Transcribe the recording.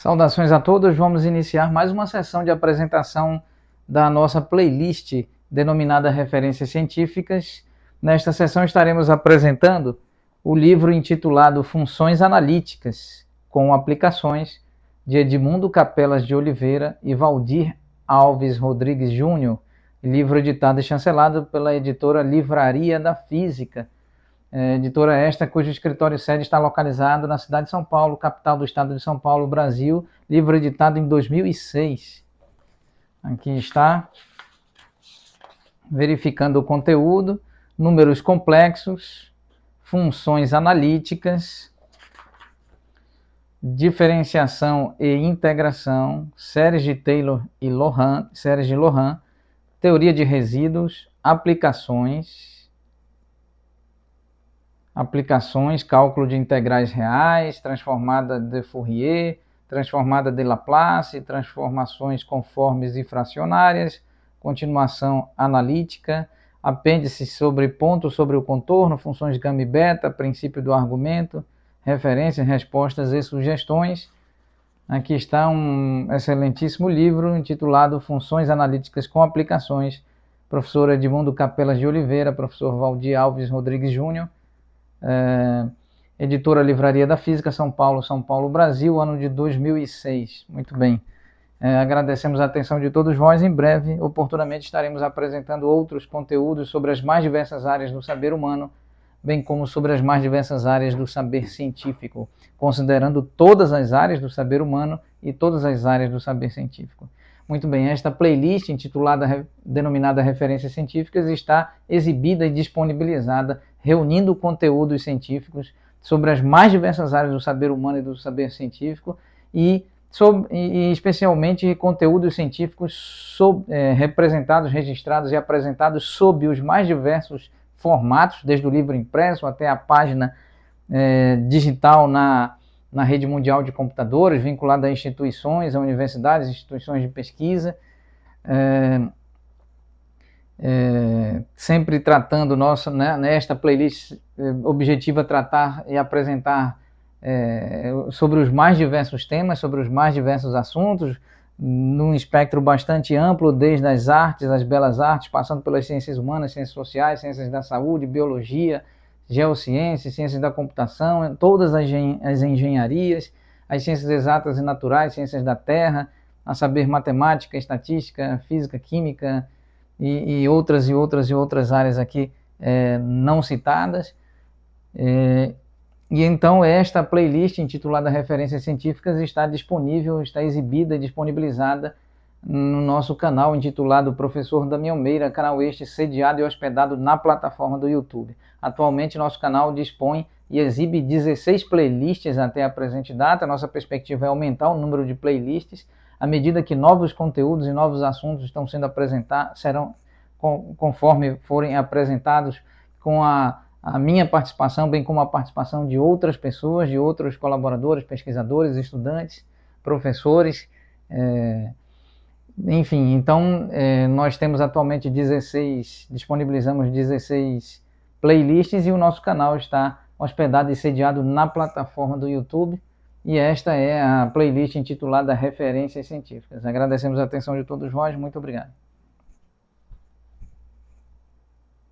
Saudações a todos, vamos iniciar mais uma sessão de apresentação da nossa playlist denominada Referências Científicas. Nesta sessão estaremos apresentando o livro intitulado Funções Analíticas, com aplicações de Edmundo Capelas de Oliveira e Valdir Alves Rodrigues Júnior, livro editado e chancelado pela editora Livraria da Física, é, editora esta cujo escritório e sede está localizado na cidade de São Paulo, capital do estado de São Paulo, Brasil. Livro editado em 2006. Aqui está. Verificando o conteúdo, números complexos, funções analíticas, diferenciação e integração, séries de Taylor e Lohan, séries de Lohan, teoria de resíduos, aplicações, aplicações, cálculo de integrais reais, transformada de Fourier, transformada de Laplace, transformações conformes e fracionárias, continuação analítica, apêndices sobre pontos sobre o contorno, funções gama e beta, princípio do argumento, referências, respostas e sugestões. Aqui está um excelentíssimo livro intitulado Funções Analíticas com Aplicações, professor Edmundo Capelas de Oliveira, professor Valdir Alves Rodrigues Júnior, é, editora Livraria da Física, São Paulo, São Paulo, Brasil, ano de 2006. Muito bem. É, agradecemos a atenção de todos vós. Em breve, oportunamente, estaremos apresentando outros conteúdos sobre as mais diversas áreas do saber humano, bem como sobre as mais diversas áreas do saber científico, considerando todas as áreas do saber humano e todas as áreas do saber científico. Muito bem, esta playlist intitulada denominada Referências Científicas está exibida e disponibilizada reunindo conteúdos científicos sobre as mais diversas áreas do saber humano e do saber científico e, sobre, e especialmente conteúdos científicos sob, é, representados, registrados e apresentados sob os mais diversos formatos, desde o livro impresso até a página é, digital na, na rede mundial de computadores, vinculada a instituições, a universidades, instituições de pesquisa. É, é, sempre tratando nossa né, nesta playlist é, objetiva tratar e apresentar é, sobre os mais diversos temas, sobre os mais diversos assuntos, num espectro bastante amplo, desde as artes, as belas artes, passando pelas ciências humanas, ciências sociais, ciências da saúde, biologia, geociências, ciências da computação, todas as, as engenharias, as ciências exatas e naturais, ciências da terra, a saber matemática, estatística, física, química, e, e outras e outras e outras áreas aqui é, não citadas. É, e então esta playlist intitulada Referências Científicas está disponível, está exibida e disponibilizada no nosso canal intitulado Professor Damião Meira, canal este sediado e hospedado na plataforma do YouTube. Atualmente nosso canal dispõe e exibe 16 playlists até a presente data. Nossa perspectiva é aumentar o número de playlists à medida que novos conteúdos e novos assuntos estão sendo apresentados, serão conforme forem apresentados com a, a minha participação, bem como a participação de outras pessoas, de outros colaboradores, pesquisadores, estudantes, professores, é, enfim. Então, é, nós temos atualmente 16, disponibilizamos 16 playlists e o nosso canal está hospedado e sediado na plataforma do YouTube e esta é a playlist intitulada Referências Científicas. Agradecemos a atenção de todos vós, muito obrigado.